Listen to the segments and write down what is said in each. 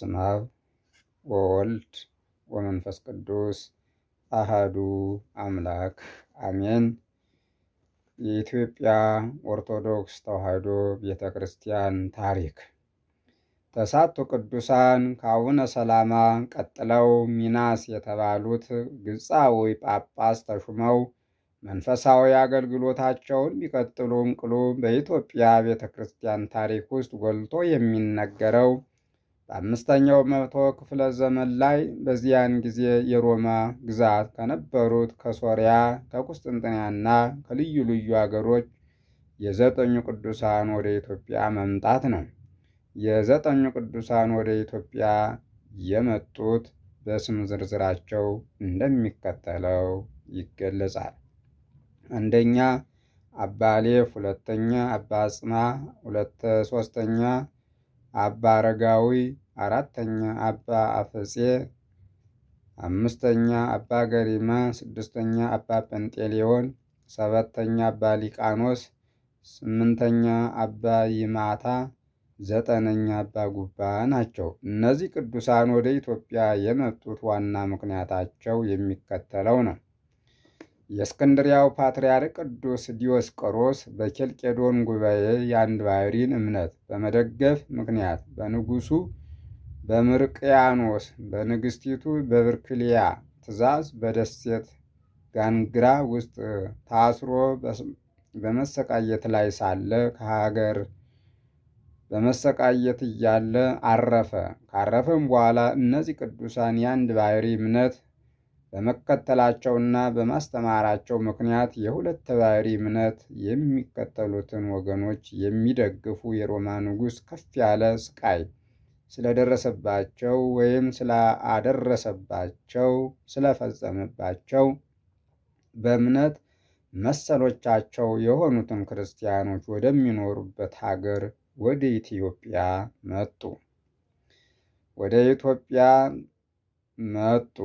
በስመ አብ ወወልድ ወመንፈስ ቅዱስ አሃዱ አምላክ አሜን። የኢትዮጵያ ኦርቶዶክስ ተዋሕዶ ቤተ ክርስቲያን ታሪክ ተሳቱ ቅዱሳን ከአቡነ ሰላማ ቀጥለው ሚናስ የተባሉት ግብፃዊ ጳጳስ ተሹመው መንፈሳዊ አገልግሎታቸውን ቢቀጥሉም ቅሉ በኢትዮጵያ ቤተ ክርስቲያን ታሪክ ውስጥ ጎልቶ የሚነገረው በአምስተኛው መቶ ክፍለ ዘመን ላይ በዚያን ጊዜ የሮማ ግዛት ከነበሩት ከሶሪያ ከቁስጥንጥንያና ከልዩ ልዩ አገሮች የዘጠኙ ቅዱሳን ወደ ኢትዮጵያ መምጣት ነው። የዘጠኙ ቅዱሳን ወደ ኢትዮጵያ የመጡት በስም ዝርዝራቸው እንደሚከተለው ይገለጻል። አንደኛ አባ ሌፍ፣ ሁለተኛ አባ ሁለተ ሶስተኛ አባ አረጋዊ አራተኛ አባ አፈጼ አምስተኛ አባ ገሪማ ስድስተኛ አባ ጴንጤሌዮን ሰባተኛ አባ ሊቃኖስ ስምንተኛ አባ ይማታ ዘጠነኛ አባ ጉባ ናቸው። እነዚህ ቅዱሳን ወደ ኢትዮጵያ የመጡት ዋና ምክንያታቸው የሚከተለው ነው። የእስክንድሪያው ፓትርያርክ ቅዱስ ዲዮስቆሮስ በኬልቄዶን ጉባኤ የአንባሪን እምነት በመደገፍ ምክንያት በንጉሱ በምርቅያኖስ በንግስቲቱ በብርክሊያ ትእዛዝ በደሴት ጋንግራ ውስጥ ታስሮ በመሰቃየት ላይ ሳለ ከሀገር በመሰቃየት እያለ አረፈ። ካረፈም በኋላ እነዚህ ቅዱሳን የአንድ ባህሪ እምነት በመከተላቸውና በማስተማራቸው ምክንያት የሁለት ባሕሪ እምነት የሚከተሉትን ወገኖች የሚደግፉ የሮማ ንጉሥ ከፍ ያለ ስቃይ ስለደረሰባቸው ወይም ስላደረሰባቸው ስለፈጸመባቸው በእምነት መሰሎቻቸው የሆኑትን ክርስቲያኖች ወደሚኖሩበት ሀገር ወደ ኢትዮጵያ መጡ ወደ ኢትዮጵያ መጡ።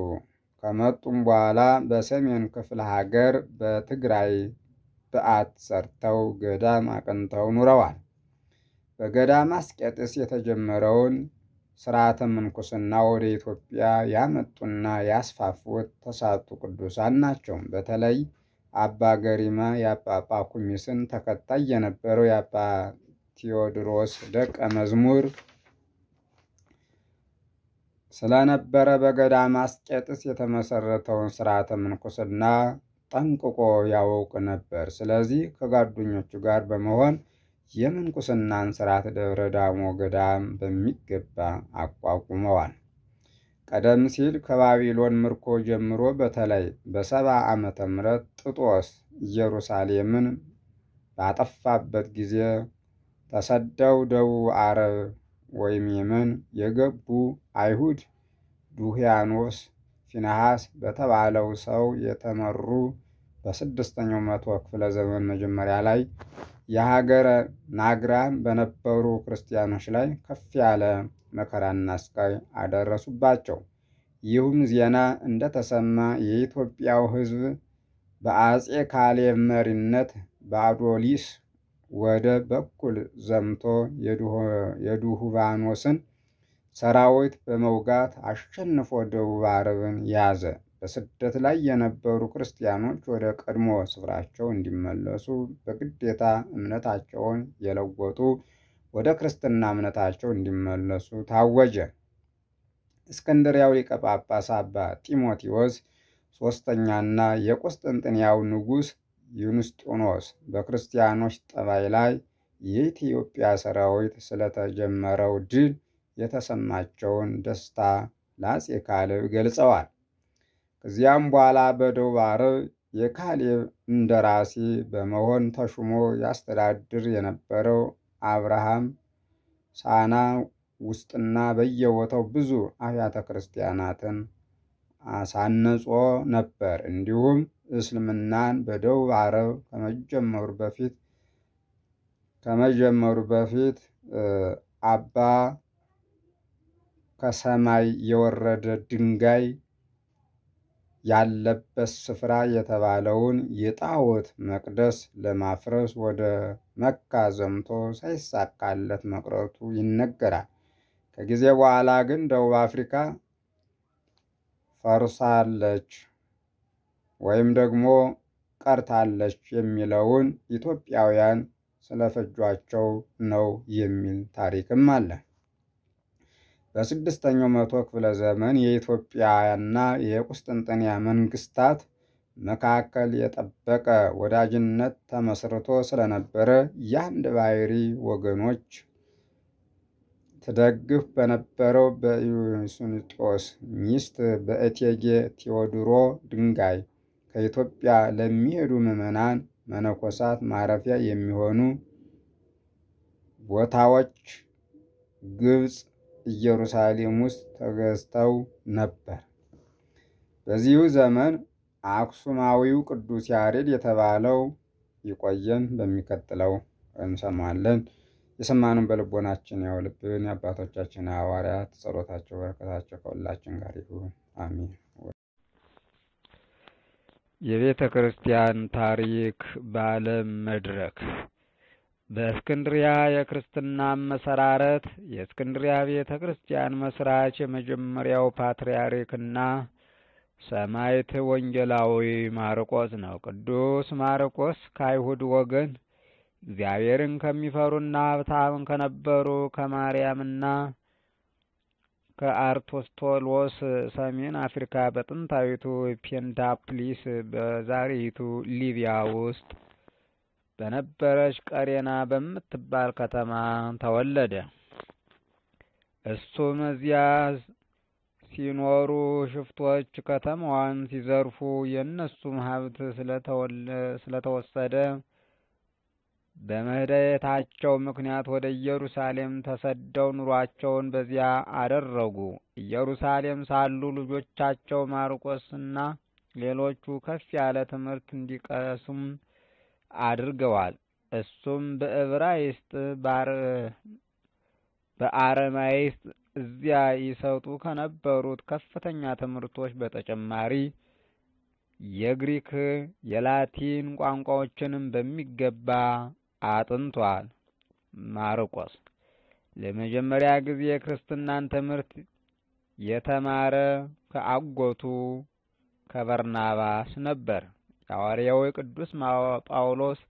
ከመጡም በኋላ በሰሜን ክፍለ ሀገር በትግራይ በዓት ሰርተው ገዳም አቅንተው ኑረዋል። በገዳም አስቄጥስ የተጀመረውን ስርዓተ ምንኩስና ወደ ኢትዮጵያ ያመጡና ያስፋፉት ተሳቱ ቅዱሳን ናቸው። በተለይ አባ ገሪማ የአባ ጳኩሚስን ተከታይ የነበረው የአባ ቴዎድሮስ ደቀ መዝሙር ስለነበረ በገዳም አስቄጥስ የተመሰረተውን ስርዓተ ምንኩስና ጠንቅቆ ያውቅ ነበር። ስለዚህ ከጓደኞቹ ጋር በመሆን የምንኩስናን ስርዓት ደብረ ዳሞ ገዳም በሚገባ አቋቁመዋል። ቀደም ሲል ከባቢሎን ምርኮ ጀምሮ በተለይ በሰባ ዓመተ ምሕረት ጥጦስ ኢየሩሳሌምን ባጠፋበት ጊዜ ተሰደው ደቡብ አረብ ወይም የመን የገቡ አይሁድ ዱህያኖስ ፊንሐስ በተባለው ሰው የተመሩ በስድስተኛው መቶ ክፍለ ዘመን መጀመሪያ ላይ የሀገረ ናግራን በነበሩ ክርስቲያኖች ላይ ከፍ ያለ መከራና ስቃይ አደረሱባቸው። ይህም ዜና እንደተሰማ የኢትዮጵያው ሕዝብ በአጼ ካሌብ መሪነት በአዶሊስ ወደ በኩል ዘምቶ የዱሁባኖስን ሰራዊት በመውጋት አሸንፎ ደቡብ አረብን ያዘ። በስደት ላይ የነበሩ ክርስቲያኖች ወደ ቀድሞ ስፍራቸው እንዲመለሱ በግዴታ እምነታቸውን የለወጡ ወደ ክርስትና እምነታቸው እንዲመለሱ ታወጀ። እስክንድሪያው ሊቀ ጳጳስ አባ ጢሞቴዎስ ሶስተኛና የቁስጥንጥንያው ንጉሥ ዩንስጦኖስ በክርስቲያኖች ጠባይ ላይ የኢትዮጵያ ሰራዊት ስለተጀመረው ድል የተሰማቸውን ደስታ ለአጼ ካሌብ ገልጸዋል። ከዚያም በኋላ በደቡብ አረብ የካሌብ እንደራሴ በመሆን ተሹሞ ያስተዳድር የነበረው አብርሃም ሳና ውስጥና በየቦታው ብዙ አብያተ ክርስቲያናትን አሳነጾ ነበር። እንዲሁም እስልምናን በደቡብ አረብ ከመጀመሩ በፊት ከመጀመሩ በፊት አባ ከሰማይ የወረደ ድንጋይ ያለበት ስፍራ የተባለውን የጣዖት መቅደስ ለማፍረስ ወደ መካ ዘምቶ ሳይሳካለት መቅረቱ ይነገራል። ከጊዜ በኋላ ግን ደቡብ አፍሪካ ፈርሳለች። ወይም ደግሞ ቀርታለች የሚለውን ኢትዮጵያውያን ስለፈጇቸው ነው የሚል ታሪክም አለ። በስድስተኛው መቶ ክፍለ ዘመን የኢትዮጵያና የቁስጥንጥንያ መንግስታት መካከል የጠበቀ ወዳጅነት ተመስርቶ ስለነበረ የአንድ ባህሪ ወገኖች ትደግፍ በነበረው በዩስንጦስ ሚስት በእቴጌ ቴዎድሮ ድንጋይ ከኢትዮጵያ ለሚሄዱ ምዕመናን መነኮሳት ማረፊያ የሚሆኑ ቦታዎች ግብፅ፣ ኢየሩሳሌም ውስጥ ተገዝተው ነበር። በዚሁ ዘመን አክሱማዊው ቅዱስ ያሬድ የተባለው ይቆየን። በሚቀጥለው እንሰማለን። የሰማንን በልቦናችን ያውልብን። የአባቶቻችን ሐዋርያት ጸሎታቸው በረከታቸው ከሁላችን ጋር ይሁን፣ አሜን። የቤተ ክርስቲያን ታሪክ በዓለም መድረክ በእስክንድሪያ የክርስትና መሰራረት የእስክንድሪያ ቤተ ክርስቲያን መስራች የመጀመሪያው ፓትርያርክና ሰማይት ወንጌላዊ ማርቆስ ነው። ቅዱስ ማርቆስ ከአይሁድ ወገን እግዚአብሔርን ከሚፈሩና ሀብታም ከነበሩ ከማርያምና ከአርቶስቶሎስ ሰሜን አፍሪካ በጥንታዊቱ ፔንዳፕሊስ በዛሬይቱ ሊቢያ ውስጥ በነበረች ቀሬና በምትባል ከተማ ተወለደ። እሱም እዚያ ሲኖሩ ሽፍቶች ከተማዋን ሲዘርፉ የእነሱም ሀብት ስለተወሰደ በምሕረታቸው ምክንያት ወደ ኢየሩሳሌም ተሰደው ኑሯቸውን በዚያ አደረጉ። ኢየሩሳሌም ሳሉ ልጆቻቸው ማርቆስና ሌሎቹ ከፍ ያለ ትምህርት እንዲቀስም አድርገዋል። እሱም በዕብራይስጥ በአረማይስጥ እዚያ ይሰጡ ከነበሩት ከፍተኛ ትምህርቶች በተጨማሪ የግሪክ፣ የላቲን ቋንቋዎችንም በሚገባ አጥንቷል። ማርቆስ ለመጀመሪያ ጊዜ የክርስትናን ትምህርት የተማረ ከአጎቱ ከበርናባስ ነበር። ሐዋርያው ቅዱስ ጳውሎስ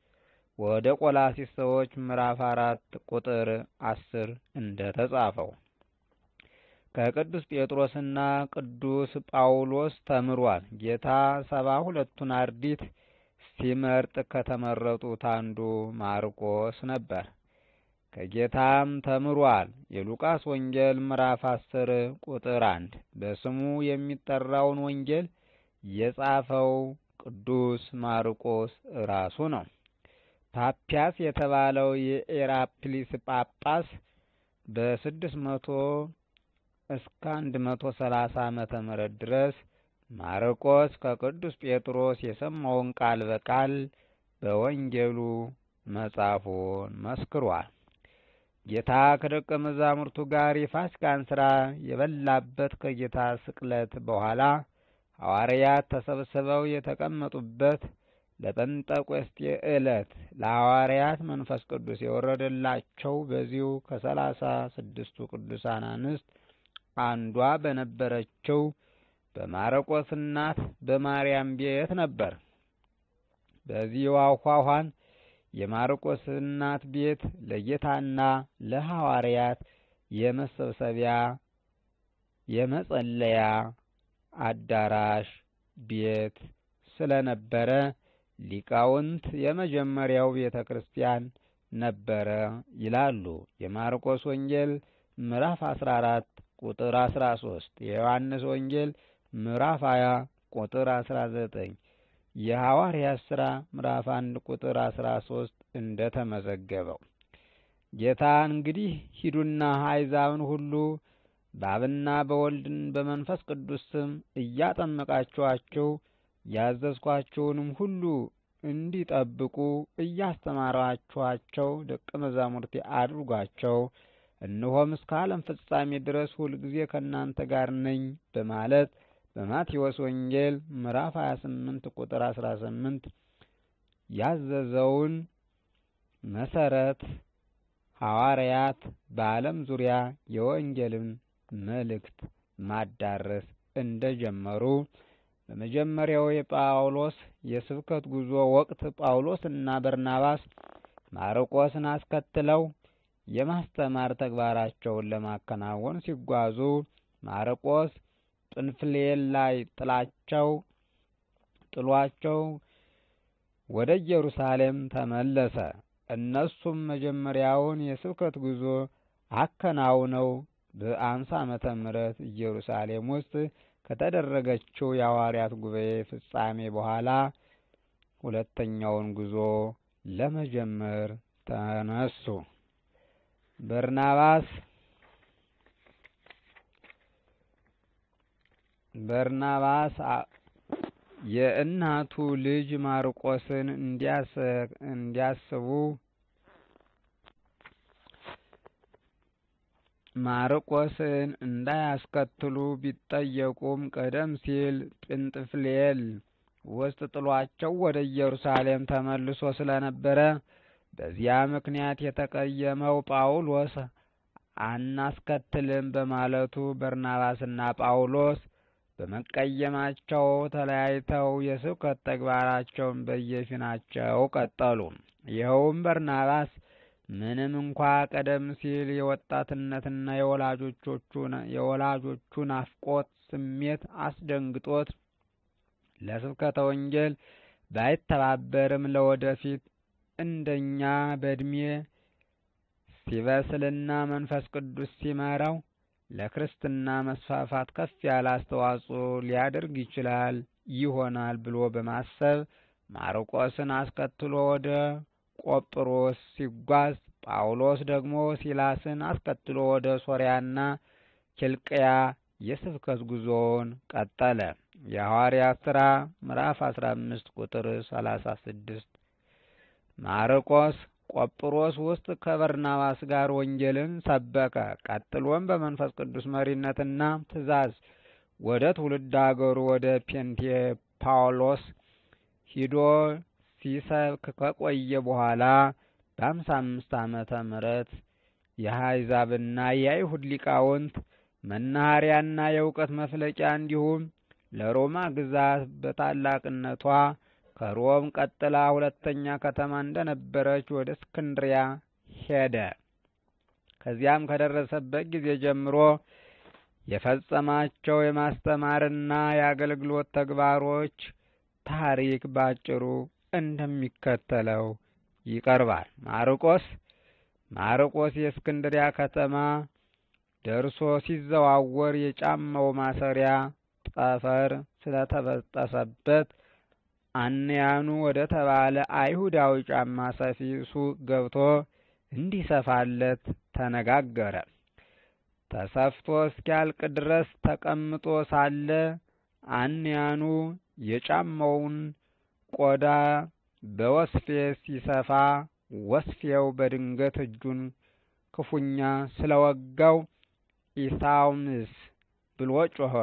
ወደ ቆላሲስ ሰዎች ምዕራፍ አራት ቁጥር አስር እንደ ተጻፈው ከቅዱስ ጴጥሮስና ቅዱስ ጳውሎስ ተምሯል። ጌታ ሰባ ሁለቱን አርዲት ሲመርጥ ከተመረጡት አንዱ ማርቆስ ነበር። ከጌታም ተምሯል። የሉቃስ ወንጌል ምዕራፍ አስር ቁጥር አንድ በስሙ የሚጠራውን ወንጌል የጻፈው ቅዱስ ማርቆስ ራሱ ነው። ፓፒያስ የተባለው የኤራፕሊስ ጳጳስ በስድስት መቶ እስከ አንድ መቶ ሰላሳ ዓመተ ምህረት ድረስ ማርቆስ ከቅዱስ ጴጥሮስ የሰማውን ቃል በቃል በወንጌሉ መጻፉን መስክሯል። ጌታ ከደቀ መዛሙርቱ ጋር የፋሲካን ሥራ የበላበት ከጌታ ስቅለት በኋላ ሐዋርያት ተሰብስበው የተቀመጡበት ለጴንጠቆስጤ ዕለት ለሐዋርያት መንፈስ ቅዱስ የወረደላቸው በዚሁ ከሰላሳ ስድስቱ ቅዱሳን አንስት አንዷ በነበረችው በማረቆስ እናት በማርያም ቤት ነበር። በዚህ የዋኳኋን የማርቆስ እናት ቤት ለጌታና ለሐዋርያት የመሰብሰቢያ የመጸለያ አዳራሽ ቤት ስለነበረ ሊቃውንት የመጀመሪያው ቤተ ክርስቲያን ነበረ ይላሉ። የማርቆስ ወንጌል ምዕራፍ 14 ቁጥር 13 የዮሐንስ ወንጌል ምዕራፍ 20 ቁጥር 19 የሐዋርያት ሥራ ምዕራፍ 1 ቁጥር 13 እንደ ተመዘገበው ጌታ እንግዲህ ሂዱና አሕዛብን ሁሉ በአብና በወልድን በመንፈስ ቅዱስ ስም እያጠመቃችኋቸው ያዘዝኳቸውንም ሁሉ እንዲጠብቁ እያስተማራችኋቸው ደቀ መዛሙርቴ አድርጓቸው። እነሆም እስከ ዓለም ፍጻሜ ድረስ ሁልጊዜ ከእናንተ ጋር ነኝ በማለት በማቴዎስ ወንጌል ምዕራፍ 28 ቁጥር 18 ያዘዘውን መሰረት ሐዋርያት በዓለም ዙሪያ የወንጌልን መልእክት ማዳረስ እንደጀመሩ በመጀመሪያው የጳውሎስ የስብከት ጉዞ ወቅት ጳውሎስና በርናባስ ማርቆስን አስከትለው የማስተማር ተግባራቸውን ለማከናወን ሲጓዙ ማርቆስ ጽንፍሌል ላይ ጥላቸው ጥሏቸው ወደ ኢየሩሳሌም ተመለሰ። እነሱም መጀመሪያውን የስብከት ጉዞ አከናውነው በአምሳ ዓመተ ምሕረት ኢየሩሳሌም ውስጥ ከተደረገችው የሐዋርያት ጉባኤ ፍጻሜ በኋላ ሁለተኛውን ጉዞ ለመጀመር ተነሱ። በርናባስ በርናባስ የእናቱ ልጅ ማርቆስን እንዲያስቡ ማርቆስን እንዳያስከትሉ ቢጠየቁም ቀደም ሲል ጵንጥፍሌል ውስጥ ጥሏቸው ወደ ኢየሩሳሌም ተመልሶ ስለነበረ በዚያ ምክንያት የተቀየመው ጳውሎስ አናስከትልም በማለቱ በርናባስና ጳውሎስ በመቀየማቸው ተለያይተው የስብከት ተግባራቸውን በየፊናቸው ቀጠሉ። ይኸውም በርናባስ ምንም እንኳ ቀደም ሲል የወጣትነትና የወላጆቹ ናፍቆት ስሜት አስደንግጦት ለስብከተ ወንጌል ባይተባበርም ለወደፊት እንደኛ በእድሜ ሲበስልና መንፈስ ቅዱስ ሲመራው ለክርስትና መስፋፋት ከፍ ያለ አስተዋጽኦ ሊያደርግ ይችላል ይሆናል ብሎ በማሰብ ማርቆስን አስከትሎ ወደ ቆጵሮስ ሲጓዝ ጳውሎስ ደግሞ ሲላስን አስከትሎ ወደ ሶርያና ኪልቅያ የስብከት ጉዞውን ቀጠለ። የሐዋርያት ሥራ ምዕራፍ 15 ቁጥር 36 ማርቆስ ቆጵሮስ ውስጥ ከበርናባስ ጋር ወንጌልን ሰበከ። ቀጥሎም በመንፈስ ቅዱስ መሪነትና ትእዛዝ ወደ ትውልድ አገሩ ወደ ፔንቴ ፓውሎስ ሂዶ ሲሰብክ ከቆየ በኋላ በአምሳ አምስት ዓመተ ምሕረት የአሕዛብና የአይሁድ ሊቃውንት መናኸሪያና የእውቀት መፍለቂያ እንዲሁም ለሮማ ግዛት በታላቅነቷ ከሮም ቀጥላ ሁለተኛ ከተማ እንደነበረች ወደ እስክንድሪያ ሄደ። ከዚያም ከደረሰበት ጊዜ ጀምሮ የፈጸማቸው የማስተማርና የአገልግሎት ተግባሮች ታሪክ ባጭሩ እንደሚከተለው ይቀርባል። ማርቆስ ማርቆስ የእስክንድሪያ ከተማ ደርሶ ሲዘዋወር የጫማው ማሰሪያ ጠፈር ስለተበጠሰበት አንያኑ ወደ ተባለ አይሁዳዊ ጫማ ሰፊ ሱቅ ገብቶ እንዲሰፋለት ተነጋገረ። ተሰፍቶ እስኪያልቅ ድረስ ተቀምጦ ሳለ አንያኑ የጫማውን ቆዳ በወስፌ ሲሰፋ ወስፌው በድንገት እጁን ክፉኛ ስለወጋው ኢሳውምስ ብሎ ጮኸ።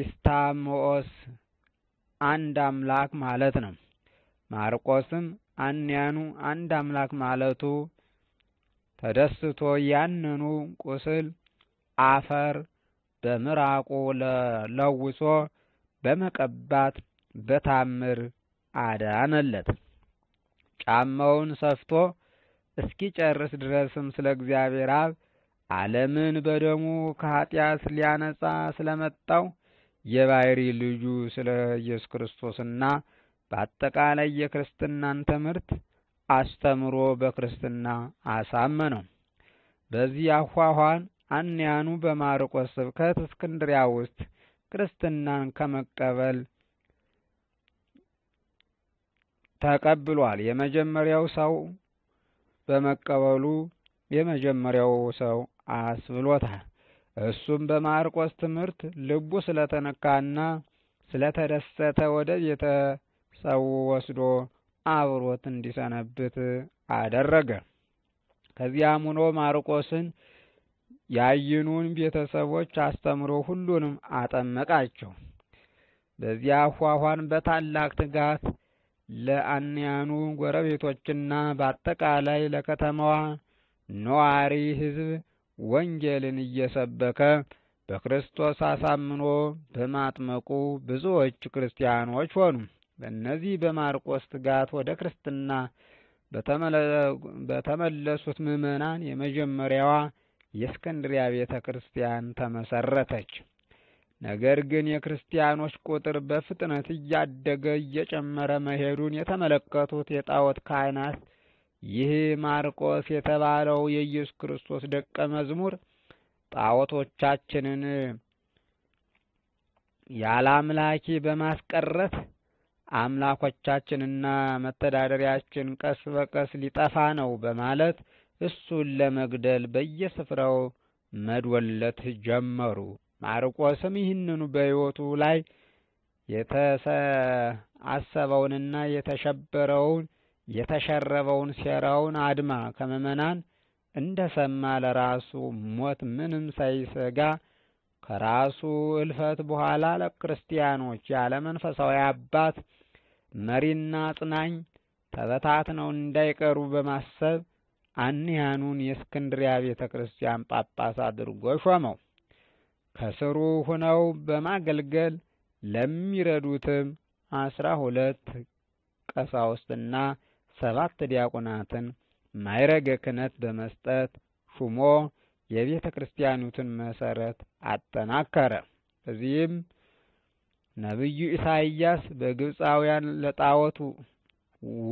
ኢስታሞኦስ አንድ አምላክ ማለት ነው። ማርቆስም አንያኑ አንድ አምላክ ማለቱ ተደስቶ ያንኑ ቁስል አፈር በምራቁ ለውሶ በመቀባት በታምር አዳነለት። ጫማውን ሰፍቶ እስኪጨርስ ድረስም ስለ እግዚአብሔር አብ ዓለምን በደሙ ከኃጢአት ሊያነጻ ስለመጣው የባይሪ ልጁ ስለ ኢየሱስ ክርስቶስና በአጠቃላይ የክርስትናን ትምህርት አስተምሮ በክርስትና አሳመነው። በዚህ አኳኋን አንያኑ በማርቆስ ስብከት እስክንድሪያ ውስጥ ክርስትናን ከመቀበል ተቀብሏል። የመጀመሪያው ሰው በመቀበሉ የመጀመሪያው ሰው አስብሎታል። እሱም በማርቆስ ትምህርት ልቡ ስለተነካና ስለተደሰተ ወደ ቤተ ሰው ወስዶ አብሮት እንዲሰነብት አደረገ። ከዚያም ሆኖ ማርቆስን ያይኑን ቤተሰቦች አስተምሮ ሁሉንም አጠመቃቸው። በዚያ አኳኋን በታላቅ ትጋት ለአንያኑ ጎረቤቶችና በአጠቃላይ ለከተማዋ ነዋሪ ሕዝብ ወንጌልን እየሰበከ በክርስቶስ አሳምኖ በማጥመቁ ብዙዎች ክርስቲያኖች ሆኑ። በእነዚህ በማርቆስ ትጋት ወደ ክርስትና በተመለሱት ምዕመናን የመጀመሪያዋ የእስክንድሪያ ቤተ ክርስቲያን ተመሰረተች። ነገር ግን የክርስቲያኖች ቁጥር በፍጥነት እያደገ እየጨመረ መሄዱን የተመለከቱት የጣዖት ካህናት ይህ ማርቆስ የተባለው የኢየሱስ ክርስቶስ ደቀ መዝሙር ጣዖቶቻችንን ያለ አምላኪ በማስቀረት አምላኮቻችንና መተዳደሪያችን ቀስ በቀስ ሊጠፋ ነው በማለት እሱን ለመግደል በየስፍራው መድወለት ጀመሩ። ማርቆስም ይህንኑ በሕይወቱ ላይ አሰበውንና የተሸበረውን የተሸረበውን ሴራውን አድማ እንደ እንደሰማ ለራሱ ሞት ምንም ሳይሰጋ ከራሱ እልፈት በኋላ ለክርስቲያኖች ያለ መንፈሳዊ አባት መሪና አጽናኝ ተበታትነው እንዳይቀሩ በማሰብ አንያኑን የእስክንድሪያ ቤተ ክርስቲያን ጳጳስ አድርጎ ሾመው። ከስሩ ሁነው በማገልገል ለሚረዱትም አስራ ሁለት ቀሳውስትና ሰባት ዲያቆናትን ማዕረገ ክህነት በመስጠት ሹሞ የቤተ ክርስቲያኒቱን መሰረት አጠናከረ። እዚህም ነቢዩ ኢሳይያስ በግብፃውያን ለጣዖቱ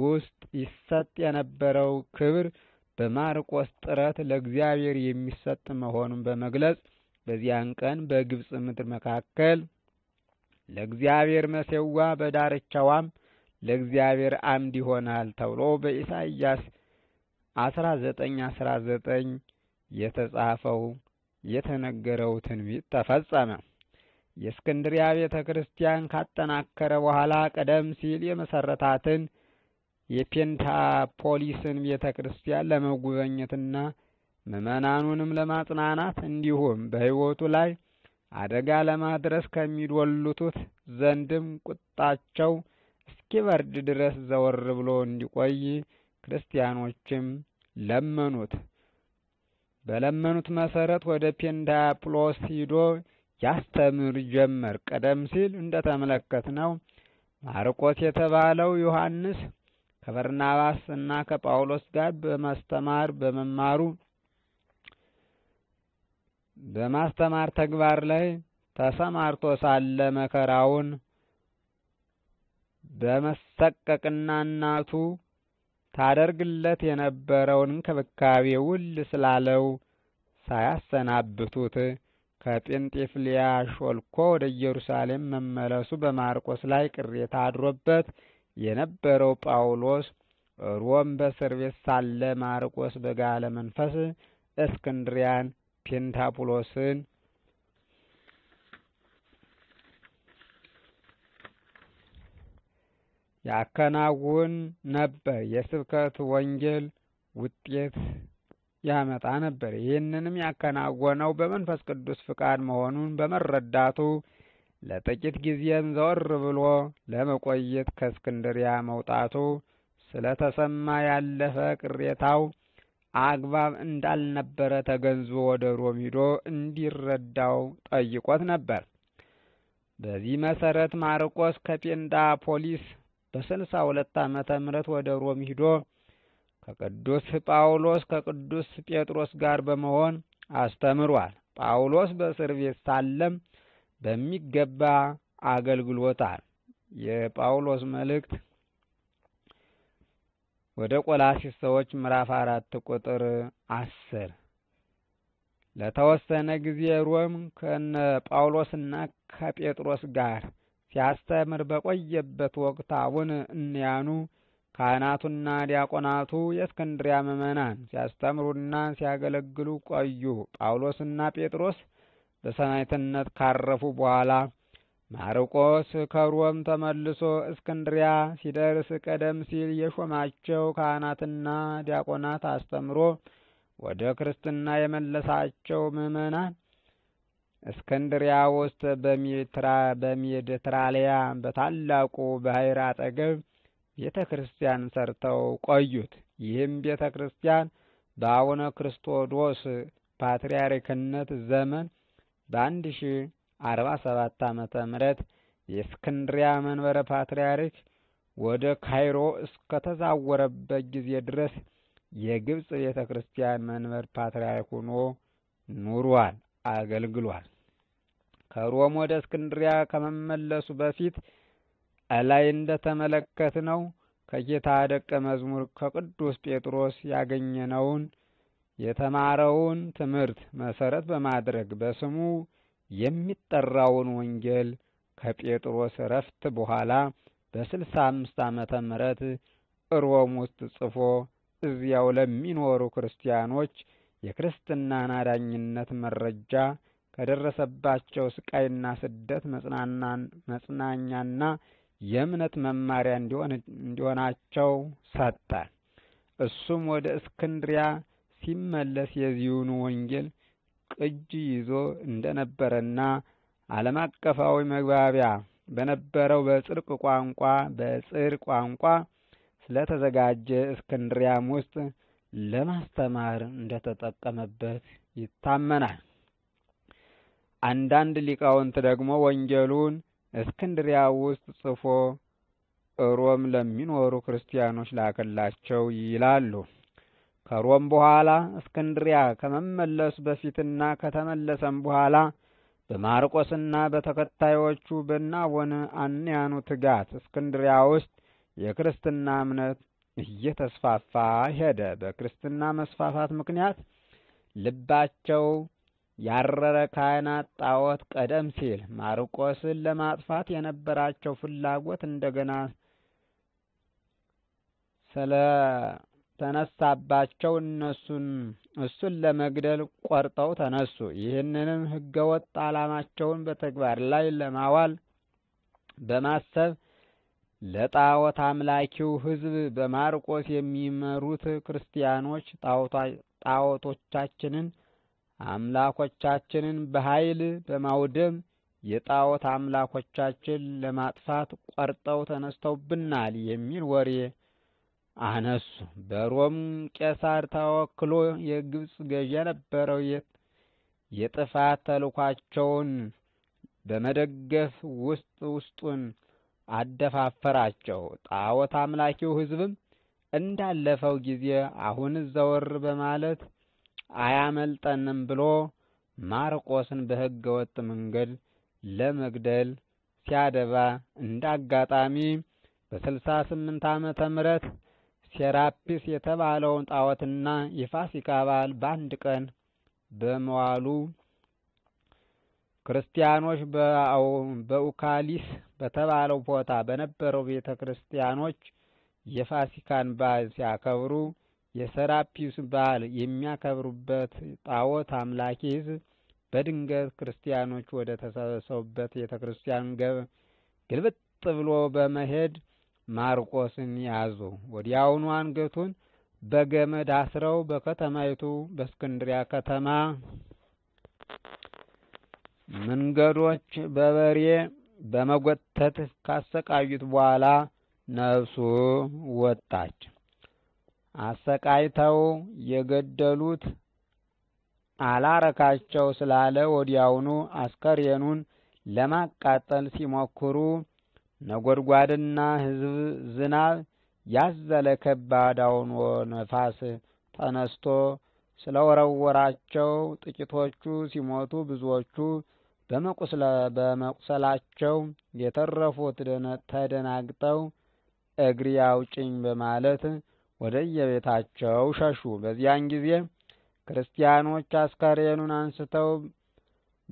ውስጥ ይሰጥ የነበረው ክብር በማርቆስ ጥረት ለእግዚአብሔር የሚሰጥ መሆኑን በመግለጽ በዚያን ቀን በግብፅ ምድር መካከል ለእግዚአብሔር መሴዋ በዳርቻዋም ለእግዚአብሔር አምድ ይሆናል ተብሎ በኢሳይያስ አስራ ዘጠኝ አስራ ዘጠኝ የተጻፈው የተነገረው ትንቢት ተፈጸመ። የእስክንድሪያ ቤተ ክርስቲያን ካጠናከረ በኋላ ቀደም ሲል የመሰረታትን የፔንታፖሊስን ቤተ ክርስቲያን ለመጎብኘትና ምዕመናኑንም ለማጽናናት እንዲሁም በሕይወቱ ላይ አደጋ ለማድረስ ከሚዶልቱት ዘንድም ቁጣቸው እስኪበርድ ድረስ ዘወር ብሎ እንዲቆይ ክርስቲያኖችም ለመኑት። በለመኑት መሰረት ወደ ፔንታፕሎስ ሂዶ ያስተምር ጀመር። ቀደም ሲል እንደተመለከትነው ማርቆስ የተባለው ዮሐንስ ከበርናባስ እና ከጳውሎስ ጋር በማስተማር በመማሩ በማስተማር ተግባር ላይ ተሰማርቶ ሳለ መከራውን በመሰቀቅና እናቱ ታደርግለት የነበረውን እንክብካቤ ውል ስላለው ሳያሰናብቱት ከጴንጤፍልያ ሾልኮ ወደ ኢየሩሳሌም መመለሱ በማርቆስ ላይ ቅሬታ አድሮበት የነበረው ጳውሎስ ሮም በእስር ቤት ሳለ ማርቆስ በጋለ መንፈስ እስክንድሪያን ፔንታፑሎስን ያከናውን ነበር። የስብከት ወንጌል ውጤት ያመጣ ነበር። ይህንንም ያከናወነው በመንፈስ ቅዱስ ፍቃድ መሆኑን በመረዳቱ ለጥቂት ጊዜም ዘወር ብሎ ለመቆየት ከእስክንድሪያ መውጣቱ ስለተሰማ ያለፈ ቅሬታው አግባብ እንዳልነበረ ተገንዝቦ ወደ ሮም ሂዶ እንዲረዳው ጠይቆት ነበር። በዚህ መሰረት ማርቆስ ከጴንጣ ፖሊስ በ ሁለት ዓመተ ምህረት ወደ ሮም ሂዶ ከቅዱስ ጳውሎስ ከቅዱስ ጴጥሮስ ጋር በመሆን አስተምሯል። ጳውሎስ በእስር ቤት ሳለም በሚገባ አገልግሎታል። የጳውሎስ መልእክት ወደ ቆላሲስ ሰዎች ምዕራፍ አራት ቁጥር አስር ለተወሰነ ጊዜ ሮም ከነ ጳውሎስና ከጴጥሮስ ጋር ሲያስተምር በቆየበት ወቅት አቡነ እንያኑ ካህናቱና ዲያቆናቱ የእስክንድሪያ ምዕመናን ሲያስተምሩና ሲያገለግሉ ቆዩ። ጳውሎስና ጴጥሮስ በሰማዕትነት ካረፉ በኋላ ማርቆስ ከሮም ተመልሶ እስክንድሪያ ሲደርስ ቀደም ሲል የሾማቸው ካህናትና ዲያቆናት አስተምሮ ወደ ክርስትና የመለሳቸው ምዕመናን እስክንድሪያ ውስጥ በሜድትራሊያ በታላቁ ባህር አጠገብ ቤተ ክርስቲያን ሰርተው ቆዩት። ይህም ቤተ ክርስቲያን በአቡነ ክርስቶዶስ ፓትርያርክነት ዘመን በአንድ ሺ አርባ ሰባት ዓመተ የእስክንድሪያ መንበረ ፓትርያርክ ወደ ካይሮ እስከተዛወረበት ጊዜ ድረስ የግብፅ ቤተ ክርስቲያን መንበር ፓትርያርክ ሆኖ ኑሯል። አገልግሏል። ከሮም ወደ እስክንድሪያ ከመመለሱ በፊት እላይ እንደተመለከትነው ከጌታ ደቀ መዝሙር ከቅዱስ ጴጥሮስ ያገኘነውን የተማረውን ትምህርት መሰረት በማድረግ በስሙ የሚጠራውን ወንጌል ከጴጥሮስ እረፍት በኋላ በስልሳ አምስት ዓመተ ምህረት ሮም ውስጥ ጽፎ እዚያው ለሚኖሩ ክርስቲያኖች የክርስትናን አዳኝነት መረጃ ከደረሰባቸው ስቃይና ስደት መጽናኛና የእምነት መማሪያ እንዲሆናቸው ሰጠ። እሱም ወደ እስክንድሪያ ሲመለስ የዚሁኑ ወንጌል ቅጂ ይዞ እንደነበረና ዓለም አቀፋዊ መግባቢያ በነበረው በጽርቅ ቋንቋ በጽር ቋንቋ ስለተዘጋጀ እስክንድሪያም ውስጥ ለማስተማር እንደተጠቀመበት ይታመናል። አንዳንድ ሊቃውንት ደግሞ ወንጌሉን እስክንድሪያ ውስጥ ጽፎ ሮም ለሚኖሩ ክርስቲያኖች ላከላቸው ይላሉ። ከሮም በኋላ እስክንድሪያ ከመመለሱ በፊትና ከተመለሰም በኋላ በማርቆስና በተከታዮቹ በእናቡነ አንያኑ ትጋት እስክንድሪያ ውስጥ የክርስትና እምነት እየተስፋፋ ሄደ። በክርስትና መስፋፋት ምክንያት ልባቸው ያረረ ካህናት ጣዖት ቀደም ሲል ማርቆስን ለማጥፋት የነበራቸው ፍላጎት እንደገና ስለተነሳባቸው እነሱን እሱን ለመግደል ቆርጠው ተነሱ። ይህንንም ሕገወጥ ዓላማቸውን በተግባር ላይ ለማዋል በማሰብ ለጣዖት አምላኪው ሕዝብ በማርቆስ የሚመሩት ክርስቲያኖች ጣዖቶቻችንን አምላኮቻችንን በኃይል በማውደም የጣዖት አምላኮቻችን ለማጥፋት ቆርጠው ተነስተውብናል የሚል ወሬ አነሱ። በሮም ቄሳር ተወክሎ የግብፅ ገዥ የነበረው የጥፋት ተልኳቸውን በመደገፍ ውስጥ ውስጡን አደፋፈራቸው። ጣዖት አምላኪው ሕዝብም እንዳለፈው ጊዜ አሁን ዘወር በማለት አያመልጠንም ብሎ ማርቆስን በሕገ ወጥ መንገድ ለመግደል ሲያደባ እንዳጋጣሚ በስልሳ ስምንት ዓመተ ምሕረት ሴራፒስ የተባለውን ጣዖትና የፋሲካ በዓል በአንድ ቀን በመዋሉ ክርስቲያኖች በኡካሊስ በተባለው ቦታ በነበረው ቤተ ክርስቲያኖች የፋሲካን በዓል ሲያከብሩ የሰራፒስ በዓል የሚያከብሩበት ጣዖት አምላኪ ሕዝብ በድንገት ክርስቲያኖች ወደ ተሰበሰቡበት ቤተ ክርስቲያን ግልብጥ ብሎ በመሄድ ማርቆስን ያዙ። ወዲያውኑ አንገቱን በገመድ አስረው በከተማይቱ በእስክንድሪያ ከተማ መንገዶች በበሬ በመጎተት ካሰቃዩት በኋላ ነፍሱ ወጣች። አሰቃይተው የገደሉት አላረካቸው ስላለ ወዲያውኑ አስከሬኑን ለማቃጠል ሲሞክሩ ነጎድጓድና ሕዝብ ዝናብ ያዘለ ከባድ አውሎ ነፋስ ተነስቶ ስለ ወረወራቸው ጥቂቶቹ ሲሞቱ ብዙዎቹ በመቁሰላቸው የተረፉት ተደናግጠው እግሪ አውጭኝ በማለት ወደየቤታቸው ሸሹ። በዚያን ጊዜ ክርስቲያኖች አስከሬኑን አንስተው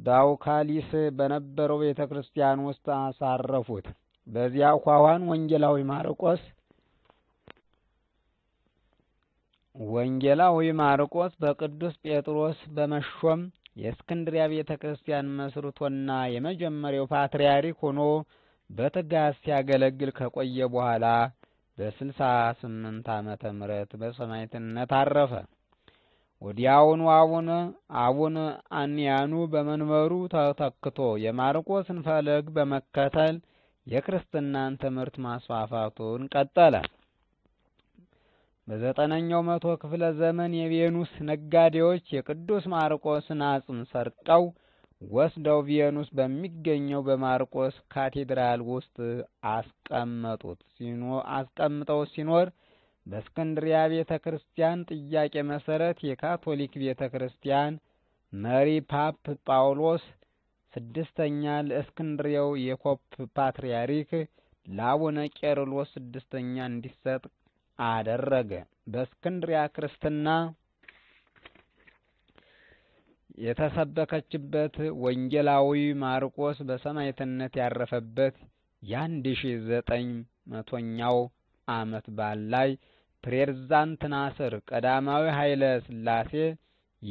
በአውካሊስ በነበረው ቤተ ክርስቲያን ውስጥ አሳረፉት። በዚያ ኳኋን ወንጌላዊ ማርቆስ ወንጌላዊ ማርቆስ በቅዱስ ጴጥሮስ በመሾም የእስክንድሪያ ቤተ ክርስቲያን መስርቶና የመጀመሪያው ፓትርያርክ ሆኖ በትጋት ሲያገለግል ከቆየ በኋላ በ 68 ዓመተ ምህረት በሰማዕትነት አረፈ። ወዲያውኑ አቡነ አቡነ አንያኑ በመንበሩ ተተክቶ የማርቆስን ፈለግ በመከተል የክርስትናን ትምህርት ማስፋፋቱን ቀጠለ። በዘጠነኛው መቶ ክፍለ ዘመን የቬኑስ ነጋዴዎች የቅዱስ ማርቆስን አጽም ሰርቀው ወስደው ቬኑስ በሚገኘው በማርቆስ ካቴድራል ውስጥ አስቀመጡት ሲኖ አስቀምጠው ሲኖር በእስክንድሪያ ቤተ ክርስቲያን ጥያቄ መሰረት የካቶሊክ ቤተ ክርስቲያን መሪ ፓፕ ጳውሎስ ስድስተኛ ለእስክንድሪያው የኮፕ ፓትርያሪክ ለአቡነ ቄርሎስ ስድስተኛ እንዲሰጥ አደረገ። በእስክንድሪያ ክርስትና የተሰበከችበት ወንጌላዊ ማርቆስ በሰማዕትነት ያረፈበት የአንድ ሺ ዘጠኝ መቶኛው ዓመት በዓል ላይ ፕሬዝዳንት ናስር ቀዳማዊ ኃይለ ሥላሴ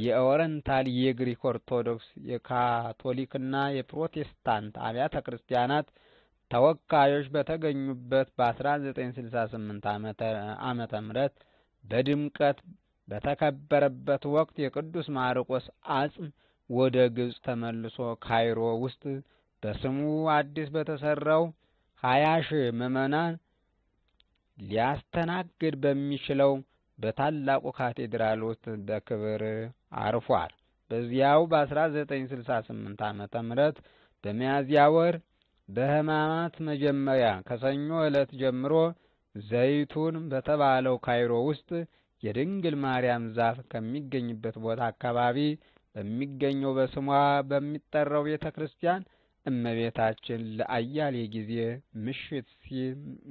የኦረንታል የግሪክ ኦርቶዶክስ የካቶሊክና የፕሮቴስታንት አብያተ ክርስቲያናት ተወካዮች በተገኙበት በ1968 ዓመተ ምህረት በድምቀት በተከበረበት ወቅት የቅዱስ ማርቆስ አጽም ወደ ግብፅ ተመልሶ ካይሮ ውስጥ በስሙ አዲስ በተሰራው ሀያ ሺህ ምዕመናን ሊያስተናግድ በሚችለው በታላቁ ካቴድራል ውስጥ በክብር አርፏል። በዚያው በ1968 ዓመተ ምህረት በሚያዝያ ወር በሕማማት መጀመሪያ ከሰኞ ዕለት ጀምሮ ዘይቱን በተባለው ካይሮ ውስጥ የድንግል ማርያም ዛፍ ከሚገኝበት ቦታ አካባቢ በሚገኘው በስሟ በሚጠራው ቤተ ክርስቲያን እመቤታችን ለአያሌ ጊዜ ምሽት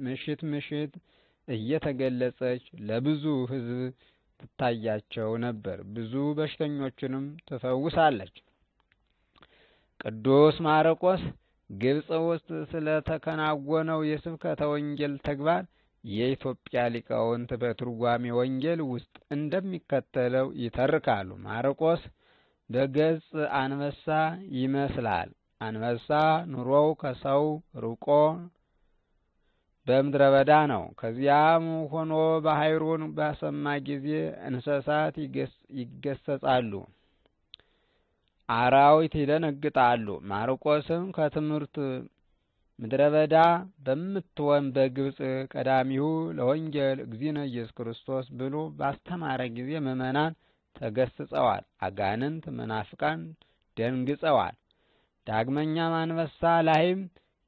ምሽት ምሽት እየተገለጸች ለብዙ ሕዝብ ትታያቸው ነበር። ብዙ በሽተኞችንም ትፈውሳለች። ቅዱስ ማርቆስ ግብጽ ውስጥ ስለተከናወነው የስብከተ ወንጌል ተግባር የኢትዮጵያ ሊቃውንት በትርጓሜ ወንጌል ውስጥ እንደሚከተለው ይተርካሉ። ማርቆስ በገጽ አንበሳ ይመስላል። አንበሳ ኑሮው ከሰው ርቆ በምድረ በዳ ነው። ከዚያም ሆኖ ባሕሩን በሰማ ጊዜ እንስሳት ይገሰጻሉ። አራዊት ይደነግጣሉ። ማርቆስም ከትምህርት ምድረ በዳ በምትወን በግብፅ ቀዳሚሁ ለወንጌል እግዚእነ ኢየሱስ ክርስቶስ ብሎ ባስተማረ ጊዜ ምእመናን ተገስጸዋል። አጋንንት መናፍቃን ደንግጸዋል። ዳግመኛ አንበሳ ላይም